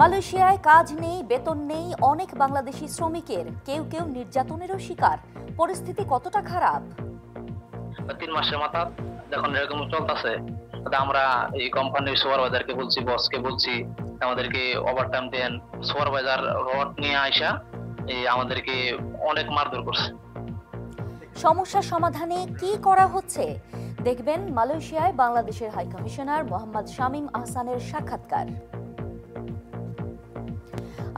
মালয়েশিয়ায় কাজ নেই বেতন নেই অনেক বাংলাদেশি শ্রমিকের কেউ কেউ নির্যাতনেরও শিকার পরিস্থিতি কতটা খারাপ তিন মাসের মাথা যখন এরকম চলতেছে আমরা এই কোম্পানির সুপারভাইজারকে বলছি বসকে বলছি আমাদেরকে ওভারটাইম দেন সুপারভাইজার রড নিয়ে আইসা এই আমাদেরকে অনেক মারধর করছে সমস্যা সমাধানে কি করা হচ্ছে দেখবেন মালয়েশিয়ায় বাংলাদেশের হাই কমিশনার মোহাম্মদ শামীম আহসানের সাক্ষাৎকার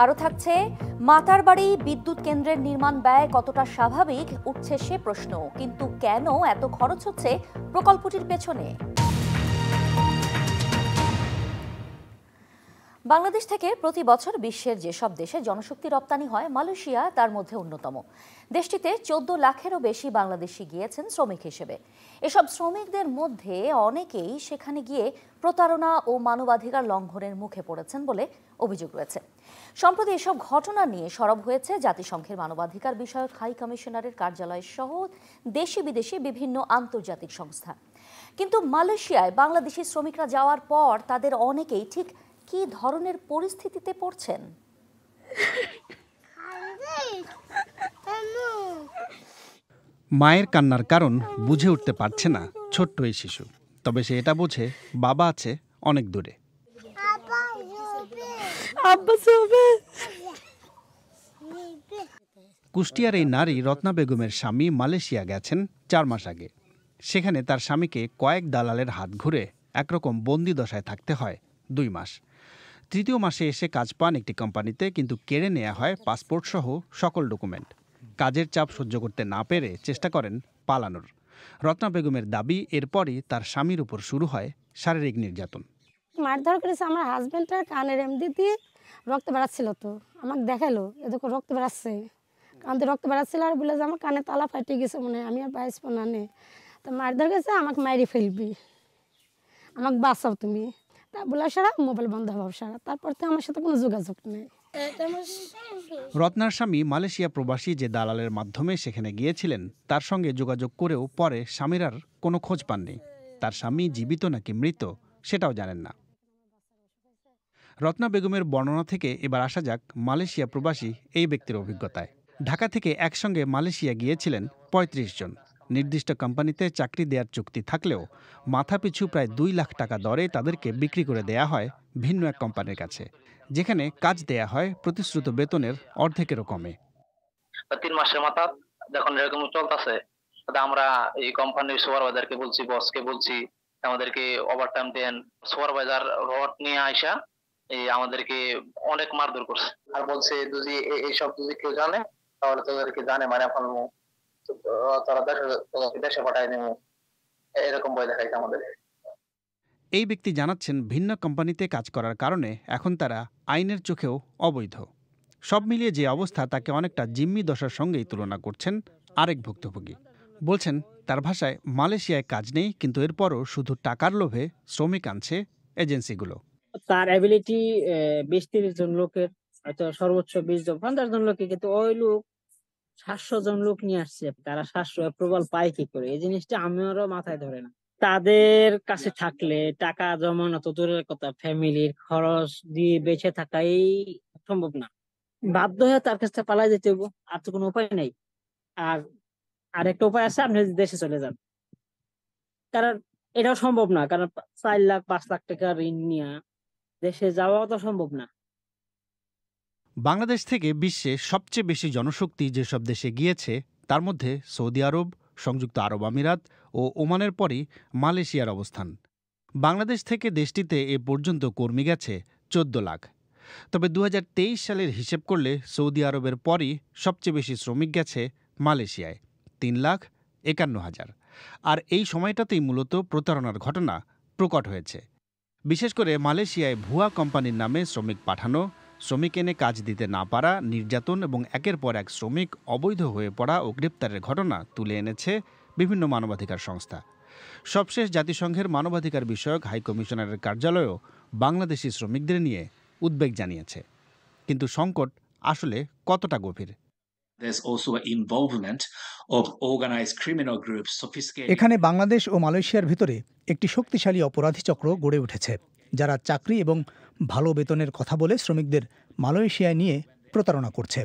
আরও থাকছে মাতার বাড়ি বিদ্যুৎ কেন্দ্রের নির্মাণ ব্যয় কতটা স্বাভাবিক উঠছে সে প্রশ্ন কিন্তু কেন এত খরচ হচ্ছে প্রকল্পটির পেছনে বাংলাদেশ থেকে প্রতি বছর বিশ্বের যেসব দেশে জনশক্তি রপ্তানি হয় মালয়েশিয়া তার মধ্যে অন্যতম দেশটিতে চোদ্দ লাখেরও বেশি বাংলাদেশি গিয়েছেন শ্রমিক হিসেবে এসব শ্রমিকদের মধ্যে অনেকেই সেখানে গিয়ে প্রতারণা ও মানবাধিকার লঙ্ঘনের মুখে পড়েছেন বলে অভিযোগ রয়েছে সম্প্রতি এসব ঘটনা নিয়ে সরব হয়েছে জাতিসংঘের মানবাধিকার বিষয়ক হাই কমিশনারের কার্যালয় সহ দেশি বিদেশি বিভিন্ন আন্তর্জাতিক সংস্থা কিন্তু মালয়েশিয়ায় বাংলাদেশি শ্রমিকরা যাওয়ার পর তাদের অনেকেই ঠিক কি ধরনের পরিস্থিতিতে পড়ছেন মায়ের কান্নার কারণ বুঝে উঠতে পারছে না ছোট্ট এই শিশু তবে সে এটা বোঝে বাবা আছে অনেক দূরে কুষ্টিয়ার এই নারী রত্না বেগমের স্বামী মালয়েশিয়া গেছেন চার মাস আগে সেখানে তার স্বামীকে কয়েক দালালের হাত ঘুরে একরকম বন্দি দশায় থাকতে হয় দুই মাস তৃতীয় মাসে এসে কাজ পান একটি কোম্পানিতে কিন্তু কেড়ে নেওয়া হয় পাসপোর্ট সহ সকল ডকুমেন্ট কাজের চাপ সহ্য করতে না পেরে চেষ্টা করেন পালানোর রত্না বেগমের দাবি এরপরই তার স্বামীর উপর শুরু হয় শারীরিক নির্যাতন মারধর করেছে আমার হাজব্যান্ডটা কানের এমডি দিয়ে রক্ত বেড়াচ্ছিল তো আমাকে দেখালো এ দেখো রক্ত বেড়াচ্ছে কান তো রক্ত বেড়াচ্ছিল আর বলে যে আমার কানে তালা ফাটিয়ে গেছে মনে আমি আর পাইসবো না নে তো মার মারধর গেছে আমাকে মারি ফেলবি আমাকে বাঁচাও তুমি তা বলে সারা মোবাইল বন্ধ হওয়া সারা তারপর তো আমার সাথে কোনো যোগাযোগ নেই রত্নার স্বামী মালয়েশিয়া প্রবাসী যে দালালের মাধ্যমে সেখানে গিয়েছিলেন তার সঙ্গে যোগাযোগ করেও পরে স্বামীর আর কোনো খোঁজ পাননি তার স্বামী জীবিত নাকি মৃত সেটাও জানেন না রত্না বেগমের বর্ণনা থেকে এবার আসা যাক মালয়েশিয়া প্রবাসী এই ব্যক্তির অভিজ্ঞতায় ঢাকা থেকে একসঙ্গে মালয়েশিয়া গিয়েছিলেন ৩৫ জন নির্দিষ্ট কোম্পানিতে চাকরি দেওয়ার চুক্তি থাকলেও মাথাপিছু প্রায় দুই লাখ টাকা দরে তাদেরকে বিক্রি করে দেয়া হয় ভিন্ন এক কোম্পানির কাছে যেখানে কাজ দেয়া হয় প্রতিশ্রুত বেতনের অর্ধেকেরও কমে তিন মাসের মাথা যখন এরকম চলতেছে আমরা এই কোম্পানির সুপারভাইজারকে বলছি বসকে বলছি আমাদেরকে ওভারটাইম দেন সুপারভাইজার রড নিয়ে আইসা এই আমাদেরকে অনেক মারধর করছে আর বলছে যদি এইসব যদি কেউ জানে তাহলে তাদেরকে জানে মানে এখন তারা দেশে দেশে পাঠায় নেব এরকম বই দেখাইছে আমাদের এই ব্যক্তি জানাচ্ছেন ভিন্ন কোম্পানিতে কাজ করার কারণে এখন তারা আইনের চোখেও অবৈধ সব মিলিয়ে যে অবস্থা তাকে অনেকটা জিম্মি দশার সঙ্গেই তুলনা করছেন আরেক ভুক্তভোগী বলছেন তার ভাষায় মালয়েশিয়ায় কাজ নেই কিন্তু এরপরও শুধু টাকার লোভে শ্রমিক আনছে এজেন্সিগুলো তার অ্যাবিলিটি বিশ তিরিশ জন লোকের হয়তো সর্বোচ্চ বিশ জন পঞ্চাশ জন লোকের কিন্তু ওই লোক সাতশো জন লোক নিয়ে আসছে তারা সাতশো অ্যাপ্রুভাল পায় কি করে এই জিনিসটা আমারও মাথায় ধরে না তাদের কাছে থাকলে টাকা জমানো তো দূরের কথা ফ্যামিলির খরচ দিয়ে বেঁচে থাকাই সম্ভব না বাধ্য হয়ে তার কাছে পালাই যেতে হবো আর তো কোনো উপায় নেই আর আরেকটা উপায় আছে আপনি দেশে চলে যান কারণ এটাও সম্ভব না কারণ চার লাখ পাঁচ লাখ টাকা ঋণ নিয়ে দেশে যাওয়া তো সম্ভব না বাংলাদেশ থেকে বিশ্বে সবচেয়ে বেশি জনশক্তি যেসব দেশে গিয়েছে তার মধ্যে সৌদি আরব সংযুক্ত আরব আমিরাত ও ওমানের পরই মালয়েশিয়ার অবস্থান বাংলাদেশ থেকে দেশটিতে এ পর্যন্ত কর্মী গেছে চোদ্দ লাখ তবে দু সালের হিসেব করলে সৌদি আরবের পরই সবচেয়ে বেশি শ্রমিক গেছে মালয়েশিয়ায় তিন লাখ একান্ন হাজার আর এই সময়টাতেই মূলত প্রতারণার ঘটনা প্রকট হয়েছে বিশেষ করে মালয়েশিয়ায় ভুয়া কোম্পানির নামে শ্রমিক পাঠানো শ্রমিক এনে কাজ দিতে না পারা নির্যাতন এবং একের পর এক শ্রমিক অবৈধ হয়ে পড়া ও গ্রেপ্তারের ঘটনা তুলে এনেছে বিভিন্ন মানবাধিকার সংস্থা সবশেষ জাতিসংঘের মানবাধিকার বিষয়ক হাইকমিশনারের কার্যালয়ও বাংলাদেশি শ্রমিকদের নিয়ে উদ্বেগ জানিয়েছে কিন্তু সংকট আসলে কতটা গভীর এখানে বাংলাদেশ ও মালয়েশিয়ার ভিতরে একটি শক্তিশালী অপরাধী চক্র গড়ে উঠেছে যারা চাকরি এবং ভালো বেতনের কথা বলে শ্রমিকদের মালয়েশিয়ায় নিয়ে প্রতারণা করছে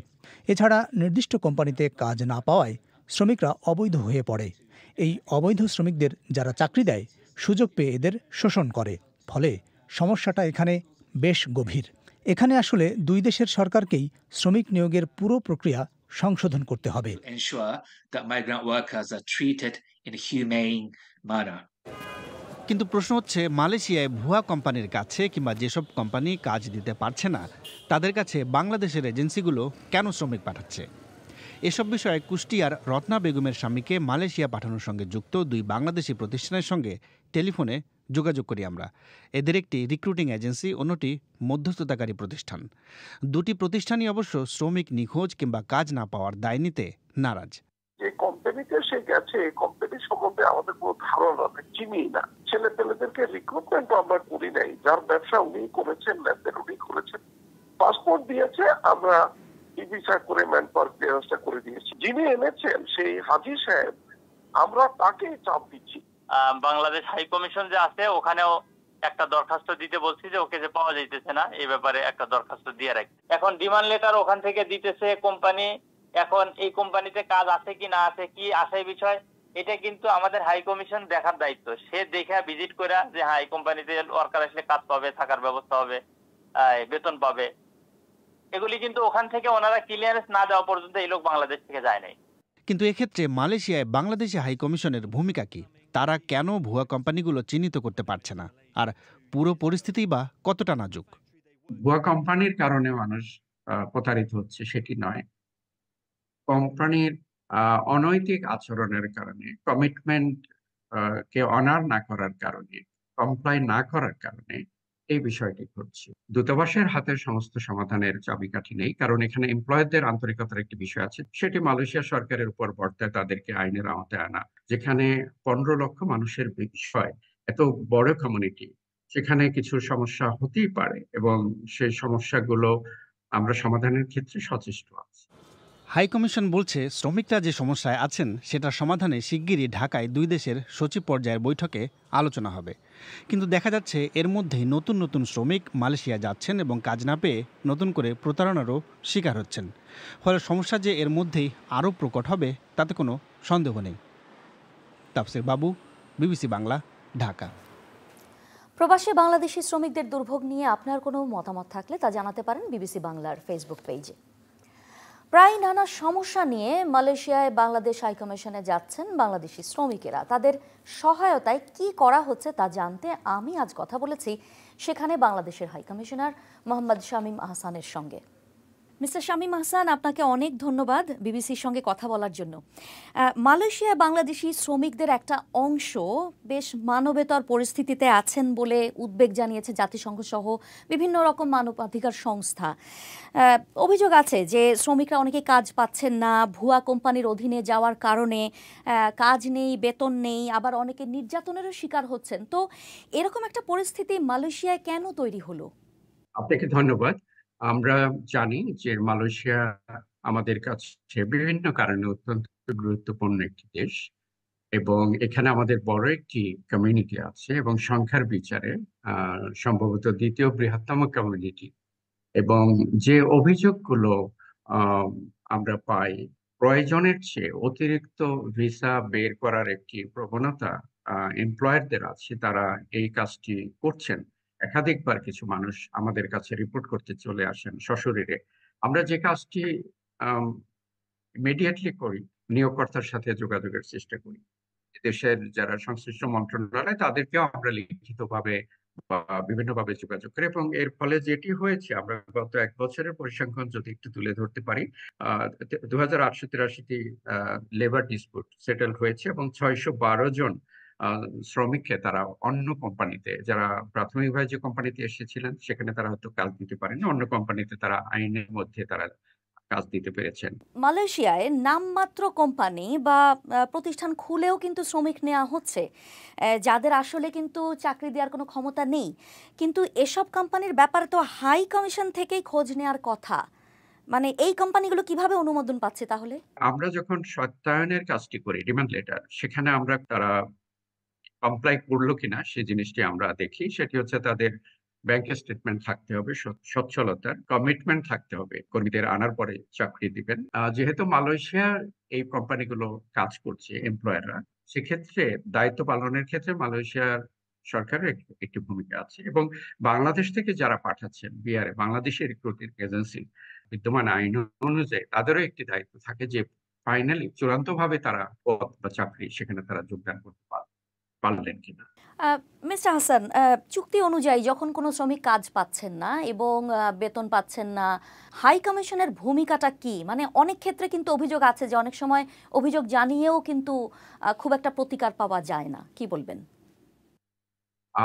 এছাড়া নির্দিষ্ট কোম্পানিতে কাজ না পাওয়ায় শ্রমিকরা অবৈধ হয়ে পড়ে এই অবৈধ শ্রমিকদের যারা চাকরি দেয় সুযোগ পেয়ে এদের শোষণ করে ফলে সমস্যাটা এখানে বেশ গভীর এখানে আসলে দুই দেশের সরকারকেই শ্রমিক নিয়োগের পুরো প্রক্রিয়া সংশোধন করতে হবে কিন্তু প্রশ্ন হচ্ছে মালয়েশিয়ায় ভুয়া কোম্পানির কাছে কিংবা যেসব কোম্পানি কাজ দিতে পারছে না তাদের কাছে বাংলাদেশের এজেন্সিগুলো কেন শ্রমিক পাঠাচ্ছে এসব বিষয়ে কুষ্টিয়ার রত্না বেগমের স্বামীকে মালয়েশিয়া পাঠানোর সঙ্গে যুক্ত দুই বাংলাদেশি প্রতিষ্ঠানের সঙ্গে টেলিফোনে যোগাযোগ করি আমরা এদের একটি রিক্রুটিং এজেন্সি অন্যটি মধ্যস্থতাকারী প্রতিষ্ঠান দুটি প্রতিষ্ঠানই অবশ্য শ্রমিক নিখোঁজ কিংবা কাজ না পাওয়ার দায় নিতে নারাজ যে কোম্পানিতে সে গেছে এই কোম্পানি সম্বন্ধে আমাদের কোনো ধারণা চিনি না ছেলে পেলেদেরকে রিক্রুটমেন্ট আমরা করি নাই যার ব্যবসা উনি করেছেন লেনদেন উনি করেছেন পাসপোর্ট দিয়েছে আমরা ভিসা e করে ম্যান পাওয়ার করে দিয়েছি যিনি এনেছেন সেই হাজি সাহেব আমরা তাকে চাপ দি বাংলাদেশ হাই কমিশন যে আছে ওখানেও একটা দরখাস্ত দিতে বলছি যে ওকে যে পাওয়া যাইতেছে না এই ব্যাপারে একটা দরখাস্ত দিয়ে রাখি এখন ডিমান্ড লেটার ওখান থেকে দিতেছে কোম্পানি এখন এই কোম্পানিতে কাজ আছে কি না আছে কি আছে বিষয় এটা কিন্তু আমাদের হাই কমিশন দেখার দায়িত্ব সে দেখে ভিজিট করে যে হাই কোম্পানিতে ওয়ার্কার আসলে কাজ পাবে থাকার ব্যবস্থা হবে বেতন পাবে এগুলি কিন্তু ওখান থেকে ওনারা ক্লিয়ারেন্স না দেওয়া পর্যন্ত এই লোক বাংলাদেশ থেকে যায় নাই কিন্তু এক্ষেত্রে মালয়েশিয়ায় বাংলাদেশি হাই কমিশনের ভূমিকা কি তারা কেন ভুয়া কোম্পানিগুলো চিহ্নিত করতে পারছে না আর পুরো পরিস্থিতি বা কতটা নাজুক ভুয়া কোম্পানির কারণে মানুষ প্রতারিত হচ্ছে সেটি নয় কোম্পানির অনৈতিক আচরণের কারণে কমিটমেন্ট কে অনার না করার কারণে কমপ্লাই না করার কারণে এই বিষয়টি ঘটছে দূতাবাসের হাতে সমস্ত সমাধানের চাবিকাঠি নেই কারণ এখানে এমপ্লয়ারদের আন্তরিকতার একটি বিষয় আছে সেটি মালয়েশিয়া সরকারের উপর বর্তায় তাদেরকে আইনের আওতায় আনা যেখানে পনেরো লক্ষ মানুষের বিষয় এত বড় কমিউনিটি সেখানে কিছু সমস্যা হতেই পারে এবং সেই সমস্যাগুলো আমরা সমাধানের ক্ষেত্রে সচেষ্ট হাইকমিশন বলছে শ্রমিকরা যে সমস্যায় আছেন সেটার সমাধানে শিগগিরই ঢাকায় দুই দেশের সচিব পর্যায়ের বৈঠকে আলোচনা হবে কিন্তু দেখা যাচ্ছে এর মধ্যেই নতুন নতুন শ্রমিক মালয়েশিয়া যাচ্ছেন এবং কাজ না পেয়ে নতুন করে প্রতারণারও শিকার হচ্ছেন ফলে সমস্যা যে এর মধ্যেই আরও প্রকট হবে তাতে কোনো সন্দেহ নেই তাপসির বাবু বিবিসি বাংলা ঢাকা প্রবাসী বাংলাদেশি শ্রমিকদের দুর্ভোগ নিয়ে আপনার কোনো মতামত থাকলে তা জানাতে পারেন বিবিসি বাংলার ফেসবুক পেজে প্রায় নানা সমস্যা নিয়ে মালয়েশিয়ায় বাংলাদেশ হাইকমিশনে যাচ্ছেন বাংলাদেশি শ্রমিকেরা তাদের সহায়তায় কি করা হচ্ছে তা জানতে আমি আজ কথা বলেছি সেখানে বাংলাদেশের হাইকমিশনার মোহাম্মদ শামীম আহসানের সঙ্গে মিস্টার শামীম আহসান আপনাকে অনেক ধন্যবাদ বিবিসির সঙ্গে কথা বলার জন্য মালয়েশিয়া বাংলাদেশি শ্রমিকদের একটা অংশ বেশ মানবেতর পরিস্থিতিতে আছেন বলে উদ্বেগ জানিয়েছে জাতিসংঘ সহ বিভিন্ন রকম মানবাধিকার সংস্থা অভিযোগ আছে যে শ্রমিকরা অনেকে কাজ পাচ্ছেন না ভুয়া কোম্পানির অধীনে যাওয়ার কারণে কাজ নেই বেতন নেই আবার অনেকে নির্যাতনেরও শিকার হচ্ছেন তো এরকম একটা পরিস্থিতি মালয়েশিয়ায় কেন তৈরি হলো আপনাকে ধন্যবাদ আমরা জানি যে মালয়েশিয়া আমাদের কাছে বিভিন্ন কারণে অত্যন্ত গুরুত্বপূর্ণ একটি দেশ এবং এখানে আমাদের বড় একটি কমিউনিটি আছে এবং সংখ্যার বিচারে সম্ভবত দ্বিতীয় বৃহত্তম কমিউনিটি এবং যে অভিযোগগুলো আমরা পাই প্রয়োজনের চেয়ে অতিরিক্ত ভিসা বের করার একটি প্রবণতা এমপ্লয়ারদের আছে তারা এই কাজটি করছেন একাধিকবার কিছু মানুষ আমাদের কাছে রিপোর্ট করতে চলে আসেন সশরীরে আমরা যে কাজটি ইমিডিয়েটলি করি নিয়োগকর্তার সাথে যোগাযোগের চেষ্টা করি দেশের যারা সংশ্লিষ্ট মন্ত্রণালয় তাদেরকেও আমরা লিখিতভাবে বা বিভিন্নভাবে যোগাযোগ করি এবং এর ফলে যেটি হয়েছে আমরা গত এক বছরের পরিসংখ্যান যদি একটু তুলে ধরতে পারি দু হাজার আটশো তিরাশিটি লেবার ডিসপুট সেটেল হয়েছে এবং ছয়শো বারো জন শ্রমিককে তারা অন্য কোম্পানিতে যারা প্রাথমিকভাবে যে কোম্পানিতে এসেছিলেন সেখানে তারা হয়তো কাজ দিতে পারেনি অন্য কোম্পানিতে তারা আইনের মধ্যে তারা কাজ দিতে পেরেছেন মালয়েশিয়ায় নামমাত্র কোম্পানি বা প্রতিষ্ঠান খুলেও কিন্তু শ্রমিক নেওয়া হচ্ছে যাদের আসলে কিন্তু চাকরি দেওয়ার কোনো ক্ষমতা নেই কিন্তু এসব কোম্পানির ব্যাপারে তো হাই কমিশন থেকেই খোঁজ নেওয়ার কথা মানে এই কোম্পানিগুলো কিভাবে অনুমোদন পাচ্ছে তাহলে আমরা যখন সত্যায়নের কাজটি করি ডিমান্ড লেটার সেখানে আমরা তারা কমপ্লাই করলো কিনা সেই জিনিসটি আমরা দেখি সেটি হচ্ছে তাদের ব্যাংকের স্টেটমেন্ট থাকতে হবে সচ্ছলতার কমিটমেন্ট থাকতে হবে কর্মীদের আনার পরে চাকরি দিবেন যেহেতু মালয়েশিয়ার এই কোম্পানিগুলো কাজ করছে এমপ্লয়াররা সেক্ষেত্রে দায়িত্ব পালনের ক্ষেত্রে মালয়েশিয়ার সরকারের একটি ভূমিকা আছে এবং বাংলাদেশ থেকে যারা পাঠাচ্ছেন বিহারে বাংলাদেশের রিক্রুটিং এজেন্সি বিদ্যমান আইন অনুযায়ী তাদেরও একটি দায়িত্ব থাকে যে ফাইনালি চূড়ান্তভাবে তারা পদ বা চাকরি সেখানে তারা যোগদান করতে পারে পারলেন কিনা মিস্টার হাসান চুক্তি অনুযায়ী যখন কোনো শ্রমিক কাজ পাচ্ছেন না এবং বেতন পাচ্ছেন না হাই কমিশনের ভূমিকাটা কি মানে অনেক ক্ষেত্রে কিন্তু অভিযোগ আছে যে অনেক সময় অভিযোগ জানিয়েও কিন্তু খুব একটা প্রতিকার পাওয়া যায় না কি বলবেন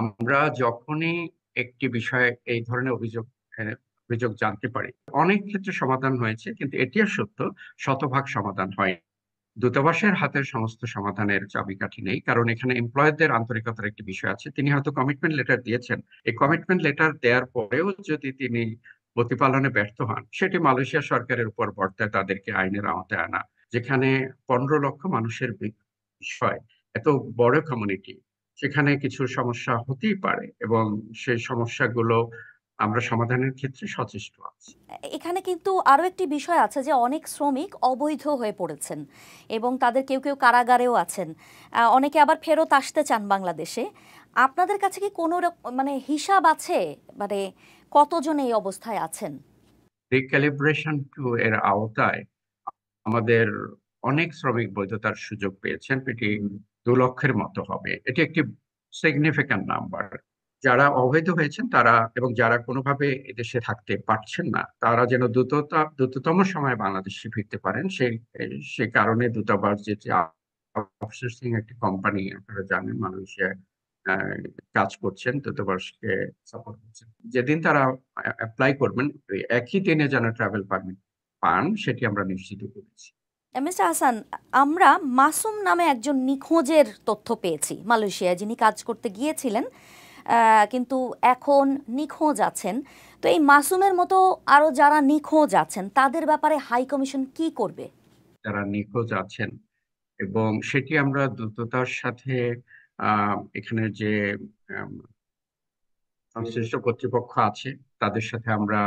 আমরা যখনই একটি বিষয়ে এই ধরনের অভিযোগ অভিযোগ জানতে পারি অনেক ক্ষেত্রে সমাধান হয়েছে কিন্তু এটিও সত্য শতভাগ সমাধান হয়নি দূতাবাসের হাতে সমস্ত সমাধানের চাবিকাঠি নেই কারণ এখানে এমপ্লয়ারদের আন্তরিকতার একটি বিষয় আছে তিনি হয়তো কমিটমেন্ট লেটার দিয়েছেন এই কমিটমেন্ট লেটার দেওয়ার পরেও যদি তিনি প্রতিপালনে ব্যর্থ হন সেটি মালয়েশিয়া সরকারের উপর বর্তায় তাদেরকে আইনের আওতায় আনা যেখানে পনেরো লক্ষ মানুষের বিষয় এত বড় কমিউনিটি সেখানে কিছু সমস্যা হতেই পারে এবং সেই সমস্যাগুলো আমরা সমাধানের ক্ষেত্রে সচেষ্ট আছি এখানে কিন্তু আরো একটি বিষয় আছে যে অনেক শ্রমিক অবৈধ হয়ে পড়েছেন এবং তাদের কেউ কেউ কারাগারেও আছেন অনেকে আবার ফেরত আসতে চান বাংলাদেশে আপনাদের কাছে কি কোনো মানে হিসাব আছে মানে কতজন এই অবস্থায় আছেন রিক্যালিব্রেশন টু এর আওতায় আমাদের অনেক শ্রমিক বৈধতার সুযোগ পেয়েছেন এটি দু লক্ষের মতো হবে এটি একটি সিগনিফিক্যান্ট নাম্বার যারা অবৈধ হয়েছেন তারা এবং যারা কোনোভাবে এদেশে থাকতে পারছেন না তারা যেন দ্রুততম সময়ে বাংলাদেশে ফিরতে পারেন সেই সে কারণে দূতাবাস যে আউটসোর্সিং একটি কোম্পানি আপনারা জানেন মালয়েশিয়ায় কাজ করছেন দূতাবাসকে সাপোর্ট করছেন যেদিন তারা অ্যাপ্লাই করবেন একই দিনে যেন ট্রাভেল পারমিট পান সেটি আমরা নিশ্চিত করেছি মিস্টার হাসান আমরা মাসুম নামে একজন নিখোঁজের তথ্য পেয়েছি মালয়েশিয়ায় যিনি কাজ করতে গিয়েছিলেন কিন্তু এখন নিখোঁজ আছেন তো এই মাসুমের মতো আরো যারা নিখোঁজ আছেন তাদের ব্যাপারে হাই কমিশন কি করবে যারা নিখোঁজ আছেন এবং সেটি আমরা দ্রুততার সাথে এখানে যে সংশ্লিষ্ট কর্তৃপক্ষ আছে তাদের সাথে আমরা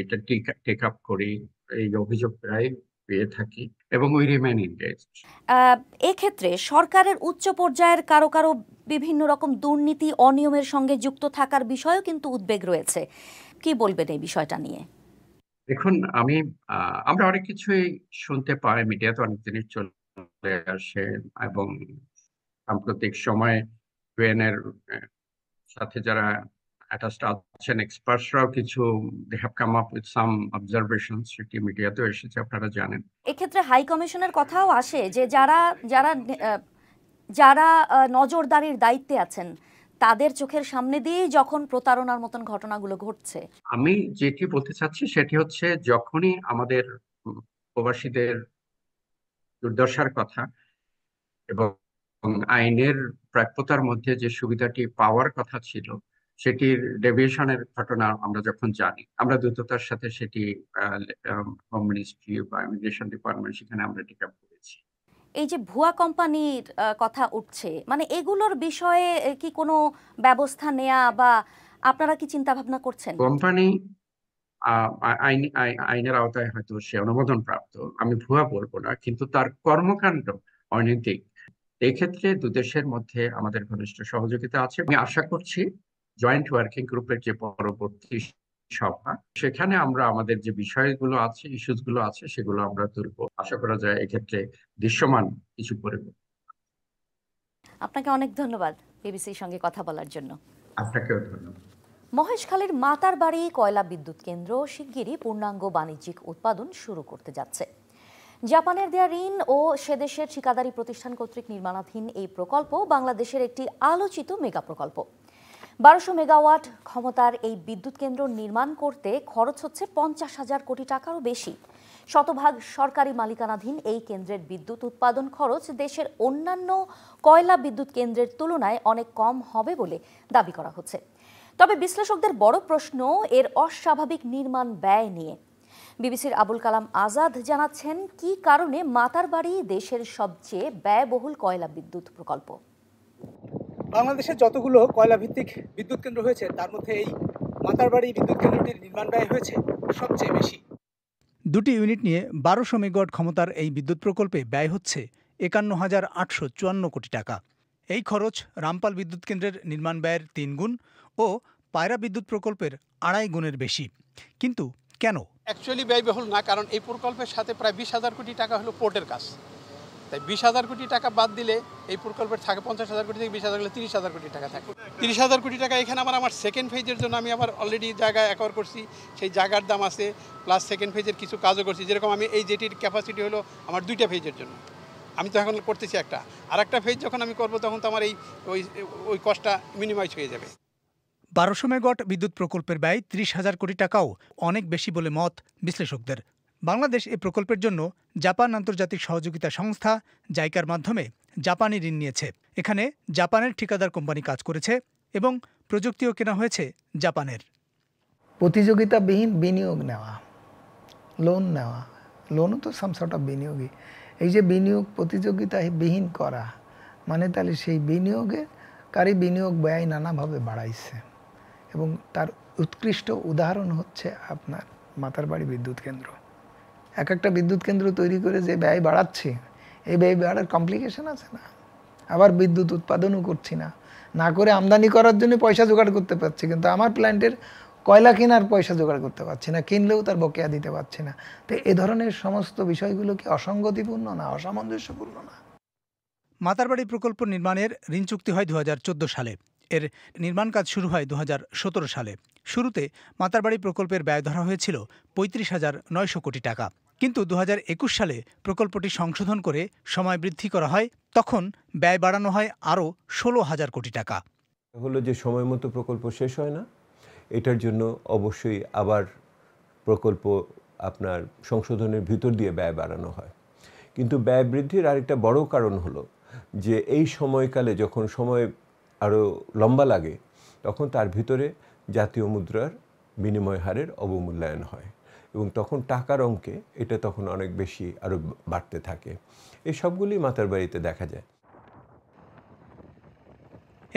এটা টেক আপ করি এই অভিযোগ প্রায় পেয়ে থাকি এবং উই রিমেন এনগেজড এক্ষেত্রে সরকারের উচ্চ পর্যায়ের কারো কারো বিভিন্ন রকম দুর্নীতি অনিয়মের সঙ্গে যুক্ত থাকার বিষয়েও কিন্তু উদ্বেগ রয়েছে কি বলবেন এই বিষয়টা নিয়ে দেখুন আমি আমরা অনেক কিছুই শুনতে পাই মিডিয়াতে অনেক জিনিস চলে আসে এবং সাম্প্রতিক সময়ে ট্রেনের সাথে যারা অ্যাটাস্ট আছেন এক্সপার্টসরাও কিছু they have come up with some observations সেটি মিডিয়াতেও এসেছে আপনারা জানেন এক্ষেত্রে হাই কমিশনের কথাও আসে যে যারা যারা যারা নজরদারির দায়িত্বে আছেন তাদের চোখের সামনে দিয়েই যখন প্রতারণার মতন ঘটনাগুলো ঘটছে আমি যেটি বলতে চাচ্ছি সেটি হচ্ছে যখনই আমাদের প্রবাসীদের দুর্দশার কথা এবং আইনের প্রাপ্যতার মধ্যে যে সুবিধাটি পাওয়ার কথা ছিল সেটির ডেভিয়েশনের ঘটনা আমরা যখন জানি আমরা দ্রুততার সাথে সেটি হোম মিনিস্ট্রি বা ইমিগ্রেশন ডিপার্টমেন্ট সেখানে আমরা টেক করেছি এই যে ভুয়া কোম্পানির কথা উঠছে মানে এগুলোর বিষয়ে কি কোনো ব্যবস্থা নেয়া বা আপনারা কি চিন্তা ভাবনা করছেন কোম্পানি আইনের আওতায় হয়তো সে অনুমোদন প্রাপ্ত আমি ভুয়া বলবো না কিন্তু তার কর্মকাণ্ড অনৈতিক এক্ষেত্রে দুদেশের মধ্যে আমাদের ঘনিষ্ঠ সহযোগিতা আছে আমি আশা করছি জয়েন্ট ওয়ার্কিং গ্রুপের যে পরবর্তী সভা সেখানে আমরা আমাদের যে বিষয়গুলো আছে ইস্যুস গুলো আছে সেগুলো আমরা তুলব আশা করা যায় এক্ষেত্রে দৃশ্যমান কিছু পরিবর্তন আপনাকে অনেক ধন্যবাদ বিবিসির সঙ্গে কথা বলার জন্য আপনাকেও ধন্যবাদ মহেশখালীর মাতার বাড়ি কয়লা বিদ্যুৎ কেন্দ্র শিগগিরই পূর্ণাঙ্গ বাণিজ্যিক উৎপাদন শুরু করতে যাচ্ছে জাপানের দেয়া ঋণ ও সেদেশের ঠিকাদারি প্রতিষ্ঠান কর্তৃক নির্মাণাধীন এই প্রকল্প বাংলাদেশের একটি আলোচিত মেগা প্রকল্প বারোশো মেগাওয়াট ক্ষমতার এই বিদ্যুৎ কেন্দ্র নির্মাণ করতে খরচ হচ্ছে পঞ্চাশ হাজার কোটি টাকারও বেশি শতভাগ সরকারি মালিকানাধীন এই কেন্দ্রের বিদ্যুৎ উৎপাদন খরচ দেশের অন্যান্য কয়লা বিদ্যুৎ কেন্দ্রের তুলনায় অনেক কম হবে বলে দাবি করা হচ্ছে তবে বিশ্লেষকদের বড় প্রশ্ন এর অস্বাভাবিক নির্মাণ ব্যয় নিয়ে বিবিসির আবুল কালাম আজাদ জানাচ্ছেন কি কারণে মাতার বাড়ি দেশের সবচেয়ে ব্যয়বহুল কয়লা বিদ্যুৎ প্রকল্প বাংলাদেশের যতগুলো কয়লাভিত্তিক বিদ্যুৎ কেন্দ্র হয়েছে তার মধ্যে এই মাতারবাড়ি বিদ্যুৎ কেন্দ্রটির নির্মাণ ব্যয় হয়েছে সবচেয়ে বেশি দুটি ইউনিট নিয়ে বারোশো মেগাওয়াট ক্ষমতার এই বিদ্যুৎ প্রকল্পে ব্যয় হচ্ছে একান্ন হাজার আটশো চুয়ান্ন কোটি টাকা এই খরচ রামপাল বিদ্যুৎ কেন্দ্রের নির্মাণ ব্যয়ের তিন গুণ ও পায়রা বিদ্যুৎ প্রকল্পের আড়াই গুণের বেশি কিন্তু কেন অ্যাকচুয়ালি ব্যয়বহুল না কারণ এই প্রকল্পের সাথে প্রায় বিশ হাজার কোটি টাকা হলো পোর্টের কাজ তাই বিশ হাজার কোটি টাকা বাদ দিলে এই প্রকল্পের থাকে পঞ্চাশ হাজার কোটি থেকে বিশ হাজার হলে তিরিশ হাজার কোটি টাকা থাকে তিরিশ হাজার কোটি টাকা এখানে আমার আমার সেকেন্ড ফেজের জন্য আমি আমার অলরেডি জায়গা অ্যাকোয়ার করছি সেই জায়গার দাম আছে প্লাস সেকেন্ড ফেজের কিছু কাজও করছি যেরকম আমি এই যেটির ক্যাপাসিটি হলো আমার দুইটা ফেজের জন্য আমি তো এখন করতেছি একটা আর একটা ফেজ যখন আমি করবো তখন তো আমার এই ওই ওই কষ্টটা মিনিমাইজ হয়ে যাবে বারোশো মেগট বিদ্যুৎ প্রকল্পের ব্যয় ত্রিশ হাজার কোটি টাকাও অনেক বেশি বলে মত বিশ্লেষকদের বাংলাদেশ এ প্রকল্পের জন্য জাপান আন্তর্জাতিক সহযোগিতা সংস্থা জাইকার মাধ্যমে জাপানি ঋণ নিয়েছে এখানে জাপানের ঠিকাদার কোম্পানি কাজ করেছে এবং প্রযুক্তিও কেনা হয়েছে জাপানের প্রতিযোগিতাবিহীন বিনিয়োগ নেওয়া লোন নেওয়া লোনও তো সামসাটা বিনিয়োগই এই যে বিনিয়োগ প্রতিযোগিতা বিহীন করা মানে তাহলে সেই বিনিয়োগে কারি বিনিয়োগ ব্যয় নানাভাবে বাড়াইছে এবং তার উৎকৃষ্ট উদাহরণ হচ্ছে আপনার মাতারবাড়ি বিদ্যুৎ কেন্দ্র এক একটা বিদ্যুৎ কেন্দ্র তৈরি করে যে ব্যয় বাড়াচ্ছি এই ব্যয় বাড়ার কমপ্লিকেশন আছে না আবার বিদ্যুৎ উৎপাদনও করছি না না করে আমদানি করার জন্য পয়সা জোগাড় করতে পারছি কিন্তু আমার প্ল্যান্টের কয়লা কেনার পয়সা জোগাড় করতে পারছি না কিনলেও তার বকেয়া দিতে পারছি না তো এ ধরনের সমস্ত বিষয়গুলো কি অসঙ্গতিপূর্ণ না অসামঞ্জস্যপূর্ণ না মাতারবাড়ি প্রকল্প নির্মাণের ঋণ চুক্তি হয় দু সালে এর নির্মাণ কাজ শুরু হয় দু সালে শুরুতে মাতারবাড়ি প্রকল্পের ব্যয় ধরা হয়েছিল পঁয়ত্রিশ হাজার নয়শো কোটি টাকা কিন্তু দু সালে প্রকল্পটি সংশোধন করে সময় বৃদ্ধি করা হয় তখন ব্যয় বাড়ানো হয় আরও ষোলো হাজার কোটি টাকা হলো যে সময় মতো প্রকল্প শেষ হয় না এটার জন্য অবশ্যই আবার প্রকল্প আপনার সংশোধনের ভিতর দিয়ে ব্যয় বাড়ানো হয় কিন্তু ব্যয় বৃদ্ধির আরেকটা বড় কারণ হলো যে এই সময়কালে যখন সময় আরও লম্বা লাগে তখন তার ভিতরে জাতীয় মুদ্রার বিনিময় হারের অবমূল্যায়ন হয় এবং তখন টাকার অঙ্কে এটা তখন অনেক বেশি আরও বাড়তে থাকে এই সবগুলি মাতার বাড়িতে দেখা যায়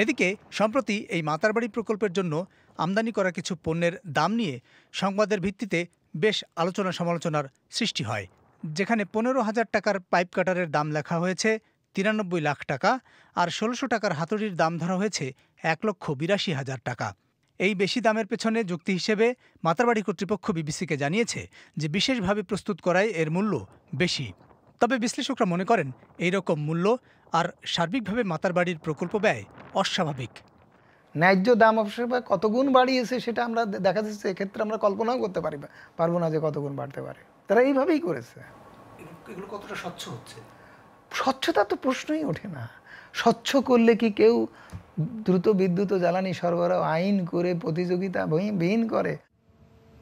এদিকে সম্প্রতি এই মাতার বাড়ি প্রকল্পের জন্য আমদানি করা কিছু পণ্যের দাম নিয়ে সংবাদের ভিত্তিতে বেশ আলোচনা সমালোচনার সৃষ্টি হয় যেখানে পনেরো হাজার টাকার পাইপ কাটারের দাম লেখা হয়েছে তিরানব্বই লাখ টাকা আর ষোলোশো টাকার হাতুড়ির দাম ধরা হয়েছে এক লক্ষ বিরাশি হাজার টাকা এই বেশি দামের পেছনে যুক্তি হিসেবে মাতারবাড়ি কর্তৃপক্ষ বিবিসিকে জানিয়েছে যে বিশেষভাবে প্রস্তুত করায় এর মূল্য বেশি তবে বিশ্লেষকরা মনে করেন এই রকম মূল্য আর সার্বিকভাবে মাতারবাড়ির প্রকল্প ব্যয় অস্বাভাবিক ন্যায্য দাম অবশ্যই কত গুণ বাড়িয়েছে সেটা আমরা দেখা যাচ্ছে এক্ষেত্রে আমরা কল্পনাও করতে পারি পারবো না যে কত গুণ বাড়তে পারে তারা এইভাবেই করেছে এগুলো কতটা স্বচ্ছ হচ্ছে স্বচ্ছতা তো প্রশ্নই ওঠে না স্বচ্ছ করলে কি কেউ দ্রুত বিদ্যুৎ ও জ্বালানি সরবরাহ আইন করে প্রতিযোগিতা বিহীন করে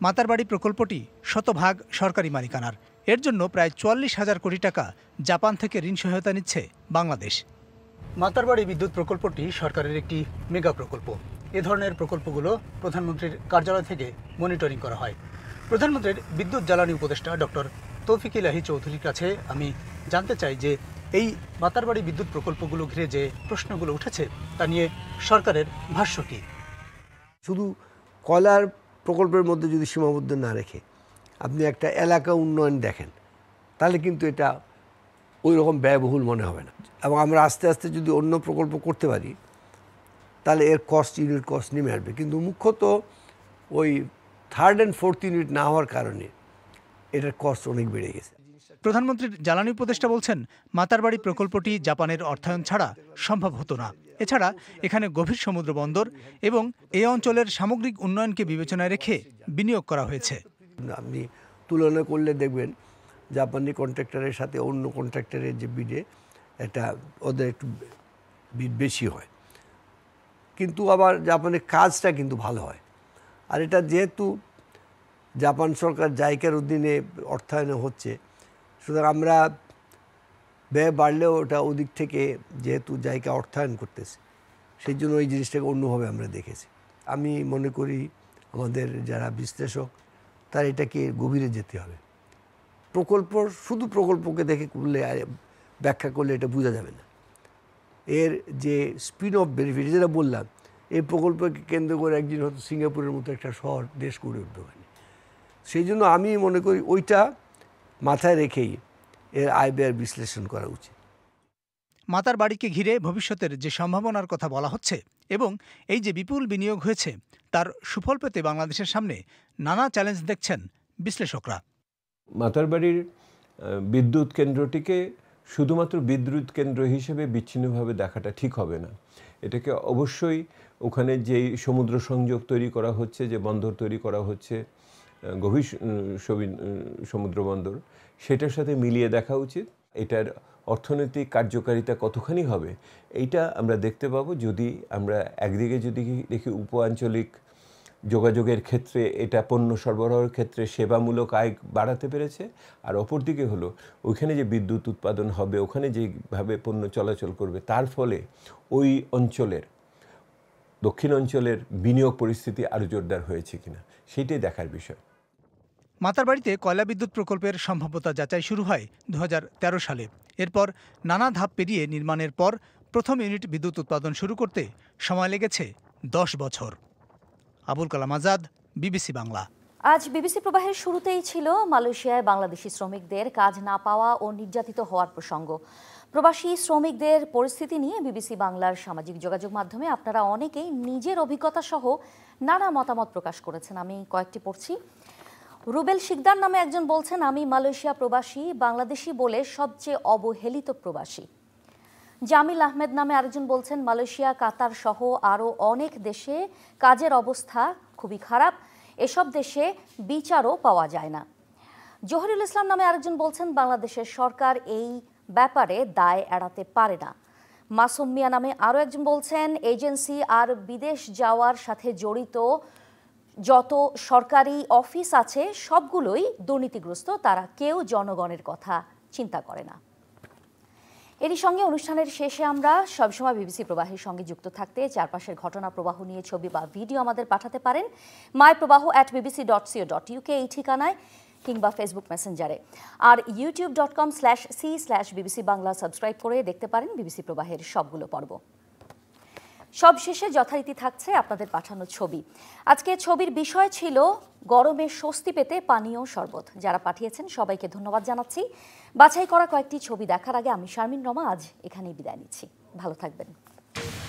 মাতারবাড়ি প্রকল্পটি শতভাগ সরকারি মালিকানার এর জন্য প্রায় চুয়াল্লিশ হাজার কোটি টাকা জাপান থেকে ঋণ সহায়তা নিচ্ছে বাংলাদেশ মাতারবাড়ি বিদ্যুৎ প্রকল্পটি সরকারের একটি মেগা প্রকল্প এ ধরনের প্রকল্পগুলো প্রধানমন্ত্রীর কার্যালয় থেকে মনিটরিং করা হয় প্রধানমন্ত্রীর বিদ্যুৎ জ্বালানি উপদেষ্টা ডক্টর তৌফিক ইলাহি চৌধুরীর কাছে আমি জানতে চাই যে এই মাতারবাড়ি বিদ্যুৎ প্রকল্পগুলো ঘিরে যে প্রশ্নগুলো উঠেছে তা নিয়ে সরকারের ভাষ্য কী শুধু কলার প্রকল্পের মধ্যে যদি সীমাবদ্ধ না রেখে আপনি একটা এলাকা উন্নয়ন দেখেন তাহলে কিন্তু এটা ওই রকম ব্যয়বহুল মনে হবে না এবং আমরা আস্তে আস্তে যদি অন্য প্রকল্প করতে পারি তাহলে এর কস্ট ইউনিট কস্ট নেমে আসবে কিন্তু মুখ্যত ওই থার্ড অ্যান্ড ফোর্থ ইউনিট না হওয়ার কারণে এটার কস্ট অনেক বেড়ে গেছে প্রধানমন্ত্রীর জ্বালানি উপদেষ্টা বলছেন মাতারবাড়ি প্রকল্পটি জাপানের অর্থায়ন ছাড়া সম্ভব হতো না এছাড়া এখানে গভীর সমুদ্র বন্দর এবং এই অঞ্চলের সামগ্রিক উন্নয়নকে বিবেচনায় রেখে বিনিয়োগ করা হয়েছে আপনি তুলনা করলে দেখবেন জাপানি কন্ট্রাক্টরের সাথে অন্য কন্ট্রাক্টরের যে বিডে এটা ওদের একটু বিড বেশি হয় কিন্তু আবার জাপানের কাজটা কিন্তু ভালো হয় আর এটা যেহেতু জাপান সরকার জাইকার উদ্দিনে অর্থায়নে হচ্ছে সুতরাং আমরা ব্যয় বাড়লেও ওটা ওদিক থেকে যেহেতু জায়গা অর্থায়ন করতেছে সেই জন্য ওই জিনিসটাকে অন্যভাবে আমরা দেখেছি আমি মনে করি আমাদের যারা বিশ্লেষক তার এটাকে গভীরে যেতে হবে প্রকল্প শুধু প্রকল্পকে দেখে করলে ব্যাখ্যা করলে এটা বোঝা যাবে না এর যে স্পিন অফ বেনিফিট যেটা বললাম এই প্রকল্পকে কেন্দ্র করে একদিন হয়তো সিঙ্গাপুরের মতো একটা শহর দেশ গড়ে উঠতে পারে সেই জন্য আমি মনে করি ওইটা মাথায় রেখেই এর আয় ব্যয়ের বিশ্লেষণ করা উচিত মাতার বাড়িকে ঘিরে ভবিষ্যতের যে সম্ভাবনার কথা বলা হচ্ছে এবং এই যে বিপুল বিনিয়োগ হয়েছে তার সুফল পেতে বাংলাদেশের সামনে নানা চ্যালেঞ্জ দেখছেন বিশ্লেষকরা মাতার বাড়ির বিদ্যুৎ কেন্দ্রটিকে শুধুমাত্র বিদ্যুৎ কেন্দ্র হিসেবে বিচ্ছিন্নভাবে দেখাটা ঠিক হবে না এটাকে অবশ্যই ওখানে যেই সমুদ্র সংযোগ তৈরি করা হচ্ছে যে বন্দর তৈরি করা হচ্ছে গভীর সমুদ্রবন্দর সেটার সাথে মিলিয়ে দেখা উচিত এটার অর্থনৈতিক কার্যকারিতা কতখানি হবে এইটা আমরা দেখতে পাবো যদি আমরা একদিকে যদি দেখি উপ আঞ্চলিক যোগাযোগের ক্ষেত্রে এটা পণ্য সরবরাহের ক্ষেত্রে সেবামূলক আয় বাড়াতে পেরেছে আর অপরদিকে হলো ওইখানে যে বিদ্যুৎ উৎপাদন হবে ওখানে যেভাবে পণ্য চলাচল করবে তার ফলে ওই অঞ্চলের দক্ষিণ অঞ্চলের বিনিয়োগ পরিস্থিতি আরও জোরদার হয়েছে কিনা সেটাই দেখার বিষয় মাতার বাড়িতে কয়লা বিদ্যুৎ প্রকল্পের সম্ভাব্যতা যাচাই শুরু হয় দু সালে এরপর নানা ধাপ পেরিয়ে নির্মাণের পর প্রথম ইউনিট বিদ্যুৎ উৎপাদন শুরু করতে সময় লেগেছে দশ বছর আবুল কালাম আজাদ বিবিসি বাংলা আজ বিবিসি প্রবাহের শুরুতেই ছিল মালয়েশিয়ায় বাংলাদেশি শ্রমিকদের কাজ না পাওয়া ও নির্যাতিত হওয়ার প্রসঙ্গ প্রবাসী শ্রমিকদের পরিস্থিতি নিয়ে বিবিসি বাংলার সামাজিক যোগাযোগ মাধ্যমে আপনারা অনেকেই নিজের অভিজ্ঞতা সহ নানা মতামত প্রকাশ করেছেন আমি কয়েকটি পড়ছি রুবেল শিকদার নামে একজন বলছেন আমি মালয়েশিয়া প্রবাসী বাংলাদেশি বলে সবচেয়ে অবহেলিত প্রবাসী জামিল আহমেদ নামে আরেকজন বলছেন মালয়েশিয়া কাতার সহ আরও অনেক দেশে কাজের অবস্থা খুবই খারাপ এসব দেশে বিচারও পাওয়া যায় না জহরুল ইসলাম নামে আরেকজন বলছেন বাংলাদেশের সরকার এই ব্যাপারে দায় এড়াতে পারে না মাসুম মিয়া নামে আরও একজন বলছেন এজেন্সি আর বিদেশ যাওয়ার সাথে জড়িত যত সরকারি অফিস আছে সবগুলোই দুর্নীতিগ্রস্ত তারা কেউ জনগণের কথা চিন্তা করে না এরই সঙ্গে অনুষ্ঠানের শেষে আমরা সবসময় বিবিসি প্রবাহের সঙ্গে যুক্ত থাকতে চারপাশের ঘটনা প্রবাহ নিয়ে ছবি বা ভিডিও আমাদের পাঠাতে পারেন my Probaho at BBC dot co dot UK এই ঠিকানায় কিংবা ফেসবুক মেসেঞ্জারে আর YouTube dot com slash C slash BBC Bangla subscribe করে দেখতে পারেন বিবিসি প্রবাহের সবগুলো পর্ব সব শেষে যথারীতি থাকছে আপনাদের পাঠানো ছবি আজকে ছবির বিষয় ছিল গরমে স্বস্তি পেতে পানীয় শরবত যারা পাঠিয়েছেন সবাইকে ধন্যবাদ জানাচ্ছি বাছাই করা কয়েকটি ছবি দেখার আগে আমি শারমিন রমা আজ এখানেই বিদায় নিচ্ছি ভালো থাকবেন